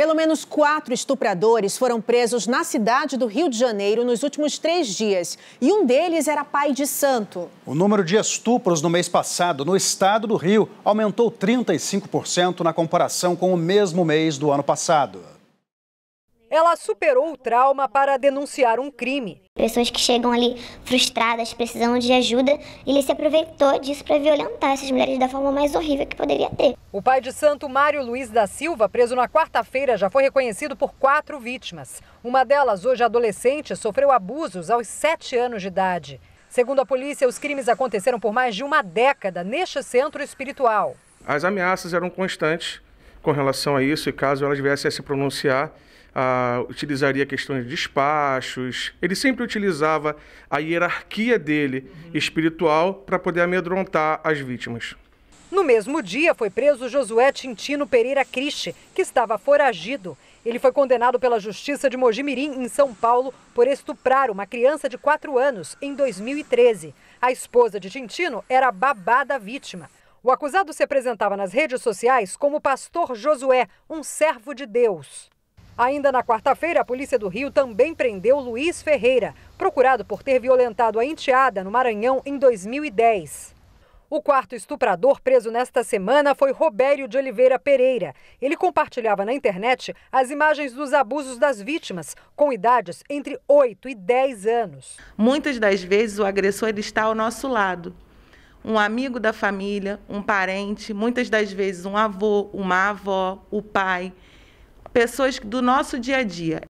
Pelo menos quatro estupradores foram presos na cidade do Rio de Janeiro nos últimos três dias. E um deles era pai de santo. O número de estupros no mês passado no estado do Rio aumentou 35% na comparação com o mesmo mês do ano passado ela superou o trauma para denunciar um crime. Pessoas que chegam ali frustradas, precisando de ajuda, e ele se aproveitou disso para violentar essas mulheres da forma mais horrível que poderia ter. O pai de santo, Mário Luiz da Silva, preso na quarta-feira, já foi reconhecido por quatro vítimas. Uma delas, hoje adolescente, sofreu abusos aos sete anos de idade. Segundo a polícia, os crimes aconteceram por mais de uma década neste centro espiritual. As ameaças eram constantes com relação a isso, e caso ela tivesse a se pronunciar, ah, utilizaria questões de despachos. Ele sempre utilizava a hierarquia dele uhum. espiritual para poder amedrontar as vítimas. No mesmo dia, foi preso Josué Tintino Pereira Cristi, que estava foragido. Ele foi condenado pela Justiça de Mojimirim, em São Paulo, por estuprar uma criança de 4 anos em 2013. A esposa de Tintino era a babá da vítima. O acusado se apresentava nas redes sociais como o pastor Josué, um servo de Deus. Ainda na quarta-feira, a Polícia do Rio também prendeu Luiz Ferreira, procurado por ter violentado a enteada no Maranhão em 2010. O quarto estuprador preso nesta semana foi Robério de Oliveira Pereira. Ele compartilhava na internet as imagens dos abusos das vítimas, com idades entre 8 e 10 anos. Muitas das vezes o agressor está ao nosso lado. Um amigo da família, um parente, muitas das vezes um avô, uma avó, o pai pessoas do nosso dia a dia.